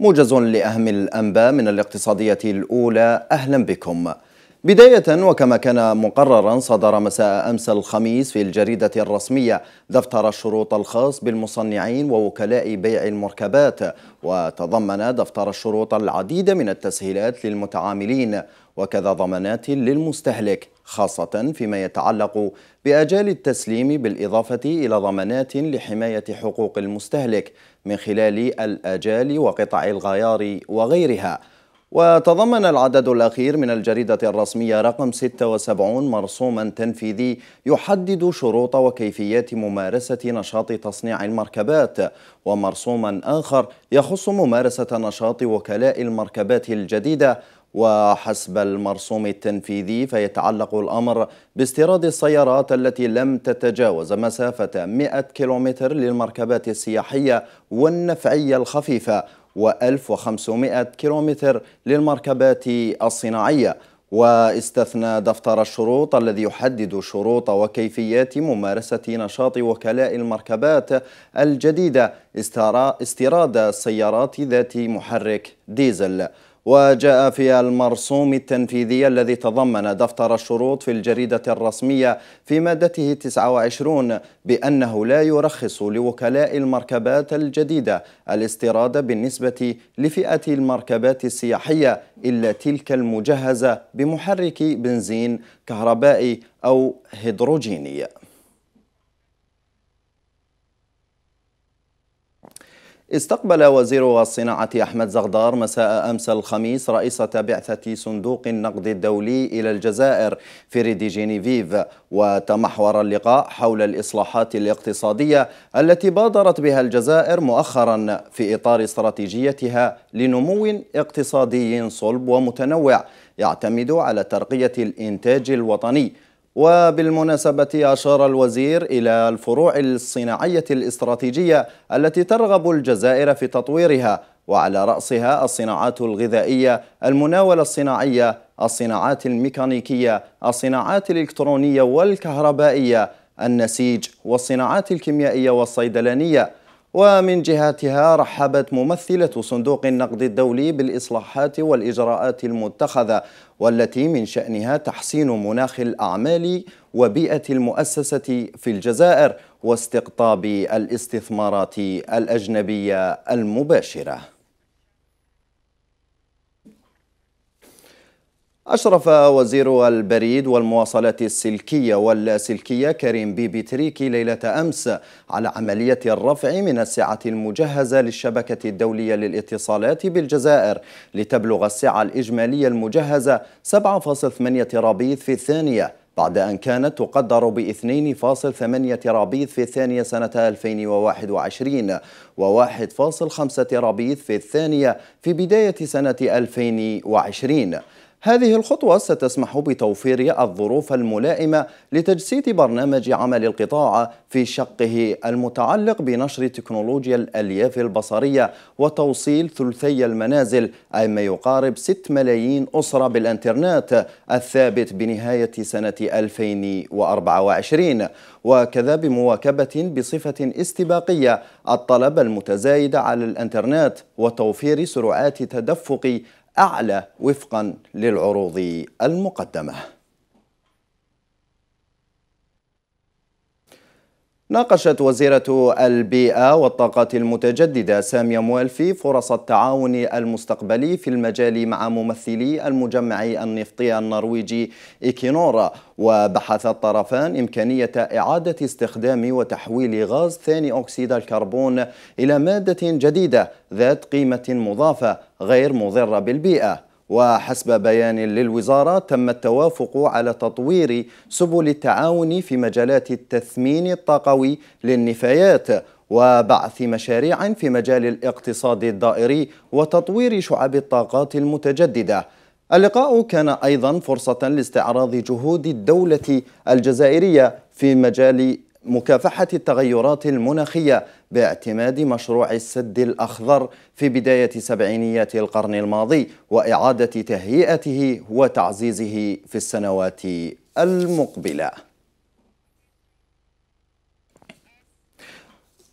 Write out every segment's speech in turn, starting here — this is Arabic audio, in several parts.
موجز لأهم الأنباء من الاقتصادية الأولى أهلا بكم بداية وكما كان مقررا صدر مساء أمس الخميس في الجريدة الرسمية دفتر الشروط الخاص بالمصنعين ووكلاء بيع المركبات وتضمن دفتر الشروط العديد من التسهيلات للمتعاملين وكذا ضمانات للمستهلك خاصة فيما يتعلق بأجال التسليم بالإضافة إلى ضمانات لحماية حقوق المستهلك من خلال الأجال وقطع الغيار وغيرها وتضمن العدد الأخير من الجريدة الرسمية رقم 76 مرسوما تنفيذي يحدد شروط وكيفيات ممارسة نشاط تصنيع المركبات ومرسوما آخر يخص ممارسة نشاط وكلاء المركبات الجديدة وحسب المرسوم التنفيذي فيتعلق الأمر باستيراد السيارات التي لم تتجاوز مسافة 100 كيلومتر للمركبات السياحية والنفعية الخفيفة و1500 كيلومتر للمركبات الصناعية واستثنى دفتر الشروط الذي يحدد شروط وكيفيات ممارسة نشاط وكلاء المركبات الجديدة استيراد السيارات ذات محرك ديزل وجاء في المرسوم التنفيذي الذي تضمن دفتر الشروط في الجريدة الرسمية في مادته 29 بأنه لا يرخص لوكلاء المركبات الجديدة الاستيراد بالنسبة لفئة المركبات السياحية إلا تلك المجهزة بمحرك بنزين كهربائي أو هيدروجيني استقبل وزير الصناعة أحمد زغدار مساء أمس الخميس رئيسة بعثة صندوق النقد الدولي إلى الجزائر فريدي جينيفيف وتمحور اللقاء حول الإصلاحات الاقتصادية التي بادرت بها الجزائر مؤخرا في إطار استراتيجيتها لنمو اقتصادي صلب ومتنوع يعتمد على ترقية الإنتاج الوطني وبالمناسبة أشار الوزير إلى الفروع الصناعية الاستراتيجية التي ترغب الجزائر في تطويرها وعلى رأسها الصناعات الغذائية المناولة الصناعية الصناعات الميكانيكية الصناعات الإلكترونية والكهربائية النسيج والصناعات الكيميائية والصيدلانية ومن جهتها رحبت ممثلة صندوق النقد الدولي بالإصلاحات والإجراءات المتخذة والتي من شأنها تحسين مناخ الأعمال وبيئة المؤسسة في الجزائر واستقطاب الاستثمارات الأجنبية المباشرة أشرف وزير البريد والمواصلات السلكية واللاسلكية كريم بيبي تريكي ليلة أمس على عملية الرفع من السعة المجهزة للشبكة الدولية للاتصالات بالجزائر لتبلغ السعة الإجمالية المجهزة 7.8 ترابيث في الثانية بعد أن كانت تقدر ب 2.8 ترابيث في الثانية سنة 2021 و 1.5 ترابيث في الثانية في بداية سنة 2020 هذه الخطوة ستسمح بتوفير الظروف الملائمة لتجسيد برنامج عمل القطاع في شقه المتعلق بنشر تكنولوجيا الألياف البصرية وتوصيل ثلثي المنازل أي ما يقارب 6 ملايين أسرة بالإنترنت الثابت بنهاية سنة 2024 وكذا بمواكبة بصفة استباقية الطلب المتزايد على الإنترنت وتوفير سرعات تدفق أعلى وفقا للعروض المقدمة ناقشت وزيرة البيئة والطاقة المتجددة سامية موالفي فرص التعاون المستقبلي في المجال مع ممثلي المجمع النفطي النرويجي إيكينورا وبحث الطرفان إمكانية إعادة استخدام وتحويل غاز ثاني أكسيد الكربون إلى مادة جديدة ذات قيمة مضافة غير مضرة بالبيئة وحسب بيان للوزارة تم التوافق على تطوير سبل التعاون في مجالات التثمين الطاقوي للنفايات وبعث مشاريع في مجال الاقتصاد الدائري وتطوير شعب الطاقات المتجددة اللقاء كان أيضا فرصة لاستعراض جهود الدولة الجزائرية في مجال مكافحة التغيرات المناخية باعتماد مشروع السد الأخضر في بداية سبعينيات القرن الماضي وإعادة تهيئته وتعزيزه في السنوات المقبله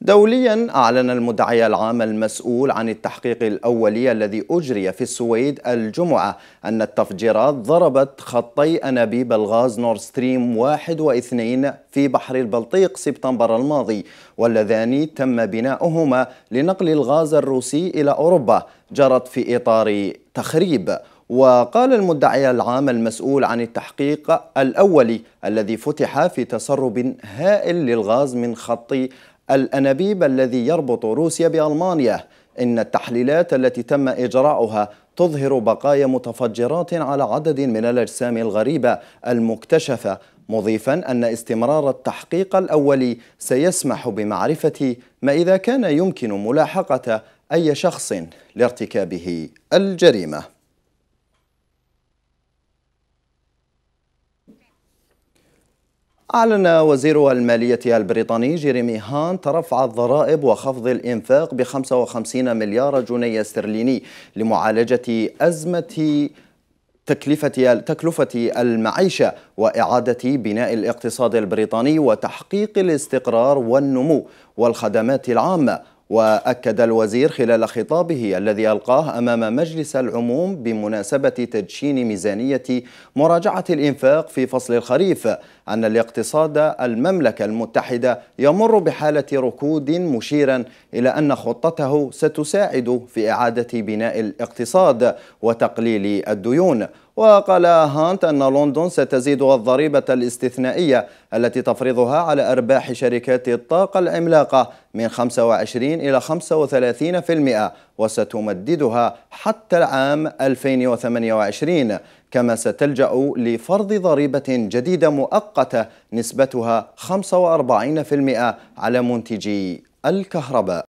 دوليا أعلن المدعي العام المسؤول عن التحقيق الأولي الذي أجري في السويد الجمعة أن التفجيرات ضربت خطي أنابيب الغاز نور ستريم واثنين في بحر البلطيق سبتمبر الماضي واللذان تم بناؤهما لنقل الغاز الروسي إلى أوروبا جرت في إطار تخريب وقال المدعي العام المسؤول عن التحقيق الأولي الذي فتح في تسرب هائل للغاز من خط الأنابيب الذي يربط روسيا بألمانيا إن التحليلات التي تم إجراؤها تظهر بقايا متفجرات على عدد من الأجسام الغريبة المكتشفة مضيفا أن استمرار التحقيق الأولي سيسمح بمعرفة ما إذا كان يمكن ملاحقة أي شخص لارتكابه الجريمة أعلن وزير المالية البريطاني جيريمي هانت رفع الضرائب وخفض الإنفاق ب 55 مليار جنيه استرليني لمعالجة أزمة تكلفة تكلفة المعيشة وإعادة بناء الاقتصاد البريطاني وتحقيق الاستقرار والنمو والخدمات العامة وأكد الوزير خلال خطابه الذي ألقاه أمام مجلس العموم بمناسبة تدشين ميزانية مراجعة الإنفاق في فصل الخريف أن الاقتصاد المملكة المتحدة يمر بحالة ركود مشيرا إلى أن خطته ستساعد في إعادة بناء الاقتصاد وتقليل الديون وقال هانت أن لندن ستزيد الضريبة الاستثنائية التي تفرضها على أرباح شركات الطاقة العملاقة من 25 إلى 35% وستمددها حتى العام 2028 كما ستلجأ لفرض ضريبة جديدة مؤقتة نسبتها 45% على منتجي الكهرباء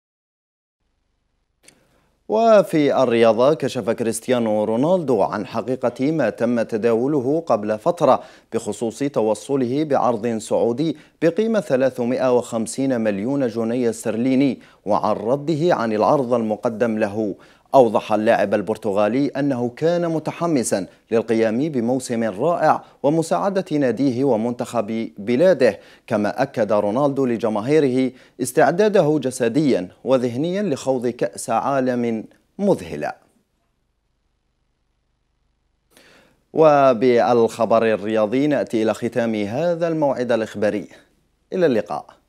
وفي الرياضة كشف كريستيانو رونالدو عن حقيقة ما تم تداوله قبل فترة بخصوص توصله بعرض سعودي بقيمة 350 مليون جنيه استرليني وعن رده عن العرض المقدم له أوضح اللاعب البرتغالي أنه كان متحمسا للقيام بموسم رائع ومساعدة ناديه ومنتخب بلاده كما أكد رونالدو لجماهيره استعداده جسديا وذهنيا لخوض كأس عالم مذهلة وبالخبر الرياضي نأتي إلى ختام هذا الموعد الإخباري إلى اللقاء